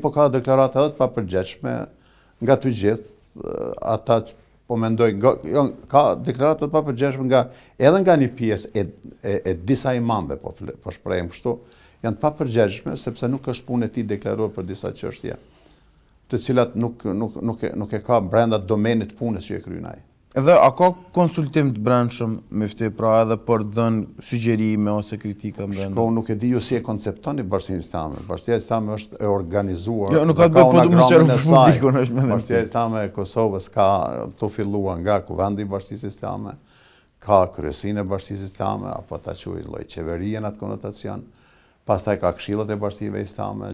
po ka deklarat edhe të papërgjeqme nga të gjithë, eh, ata që po mendoj, jo, ka deklarat të papërgjeqme nga, edhe nga një pjesë e, e, disa imambe, po, po shprejmë kështu, janë të papërgjeqme, sepse nuk është punë e ti deklaruar për disa qështja të cilat nuk, nuk, nuk, e, nuk e ka brenda domenit punës që e kryinaj. Edhe, a ka konsultim të branëshëm, mefte, pra edhe për dënë sugjerime ose kritika më dënë? Shko, nuk e di ju si e konceptoni bërësin islamë. Bërësia islamë është e organizuar. Jo, nuk ka bërë për të më shërë për shumë është me nëmësi. Bërësia islamë e Kosovës ka të fillua nga kuvendi bërësis islamë, ka kryesin e bërësis islamë, apo ta që i loj atë konotacion, pas taj ka kshilët e bërësive islamë,